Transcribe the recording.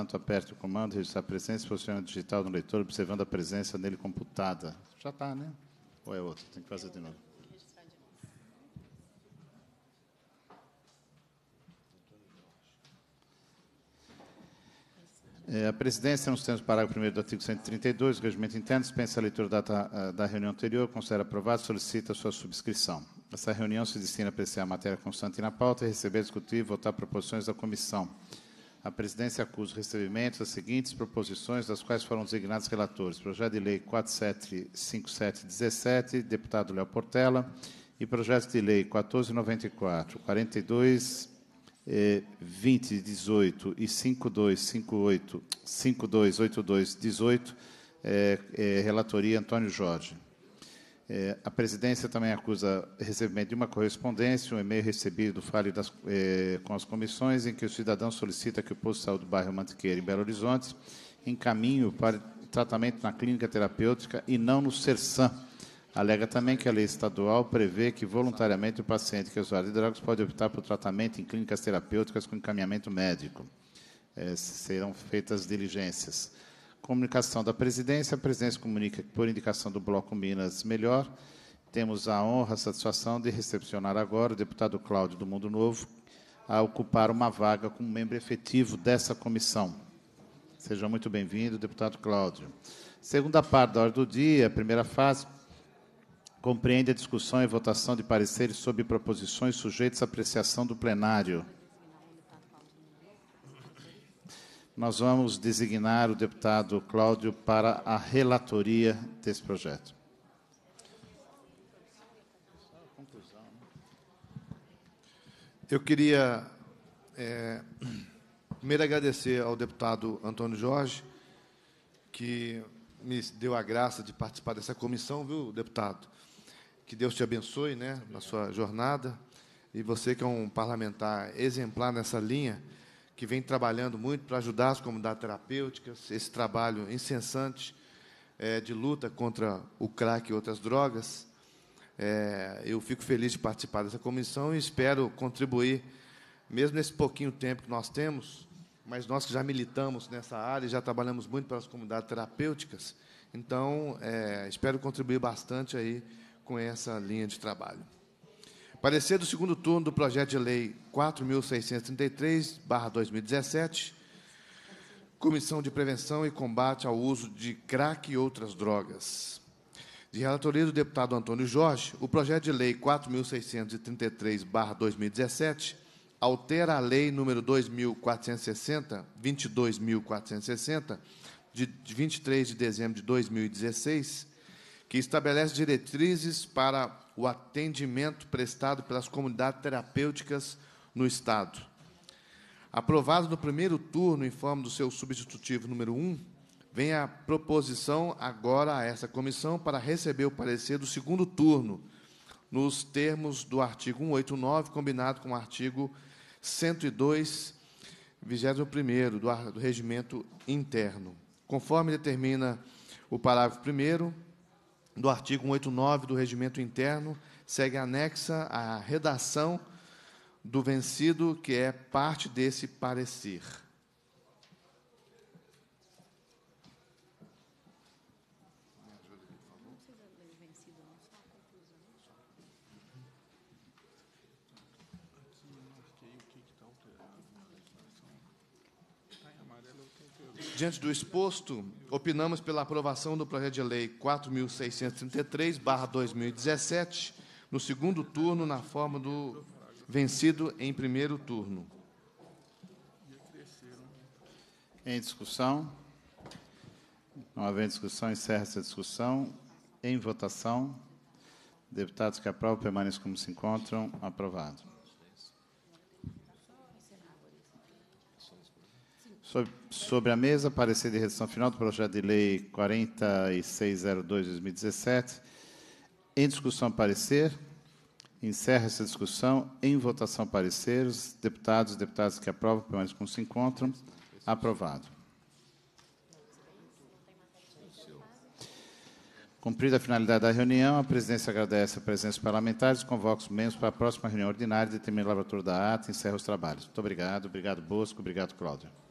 Portanto, aperte o comando, registrar a presença, posiciona o digital no leitor, observando a presença nele computada. Já está, né? Ou é outro? Tem que fazer de novo. É, a presidência, nos termos do parágrafo 1 do artigo 132 do Regimento Interno, dispensa a leitura da, ah, da, reunião anterior, considera aprovado, solicita sua subscrição. Essa reunião se destina a apreciar a matéria constante na pauta e receber, discutir e votar proposições da comissão. A presidência acusa o recebimento das seguintes proposições, das quais foram designados relatores: Projeto de Lei 475717, deputado Léo Portela, e Projeto de Lei 1494, 42, eh, 20, 18 e 5258, 528218, eh, eh, relatoria Antônio Jorge. É, a presidência também acusa recebimento de uma correspondência, um e-mail recebido das, é, com as comissões, em que o cidadão solicita que o posto de saúde do bairro Mantiqueira, em Belo Horizonte, encaminhe para tratamento na clínica terapêutica e não no SERSAM. Alega também que a lei estadual prevê que voluntariamente o paciente que é usuário de drogas pode optar por tratamento em clínicas terapêuticas com encaminhamento médico. É, serão feitas diligências. Comunicação da presidência. A presidência comunica que, por indicação do Bloco Minas Melhor, temos a honra, a satisfação de recepcionar agora o deputado Cláudio do Mundo Novo a ocupar uma vaga como membro efetivo dessa comissão. Seja muito bem-vindo, deputado Cláudio. Segunda parte da ordem do dia, primeira fase, compreende a discussão e votação de pareceres sobre proposições sujeitas à apreciação do plenário. nós vamos designar o deputado Cláudio para a relatoria desse projeto. Eu queria é, primeiro agradecer ao deputado Antônio Jorge, que me deu a graça de participar dessa comissão, viu, deputado? Que Deus te abençoe né, na sua jornada. E você que é um parlamentar exemplar nessa linha, que vem trabalhando muito para ajudar as comunidades terapêuticas, esse trabalho incessante é, de luta contra o crack e outras drogas. É, eu fico feliz de participar dessa comissão e espero contribuir, mesmo nesse pouquinho tempo que nós temos, mas nós que já militamos nessa área e já trabalhamos muito pelas comunidades terapêuticas, então é, espero contribuir bastante aí com essa linha de trabalho. Parecer do segundo turno do projeto de lei 4.633-2017, Comissão de Prevenção e Combate ao Uso de Crack e Outras Drogas. De relatoria do deputado Antônio Jorge, o projeto de lei 4.633-2017 altera a lei número 2.460, 22.460, de 23 de dezembro de 2016, que estabelece diretrizes para o atendimento prestado pelas comunidades terapêuticas no Estado. Aprovado no primeiro turno, em forma do seu substitutivo número 1, vem a proposição agora a essa comissão para receber o parecer do segundo turno, nos termos do artigo 189, combinado com o artigo 102, 21 do, do regimento interno. Conforme determina o parágrafo 1 do artigo 189 do Regimento Interno, segue anexa a redação do vencido, que é parte desse parecer. Diante do exposto, opinamos pela aprovação do projeto de lei 4.633/2017 no segundo turno na forma do vencido em primeiro turno. Em discussão? Não havendo discussão, encerra-se a discussão. Em votação, deputados que aprovam permaneçam como se encontram. Aprovado. Sobre a mesa, parecer de redação final do projeto de lei 4602-2017. Em discussão, parecer. Encerra essa discussão. Em votação, pareceres. Deputados e deputadas que aprovam, pelo menos como se encontram. Aprovado. Cumprida a finalidade da reunião, a presidência agradece a presença dos parlamentares, convoca os membros para a próxima reunião ordinária, determina a lavratura da ata e encerra os trabalhos. Muito obrigado. Obrigado, Bosco. Obrigado, Cláudio.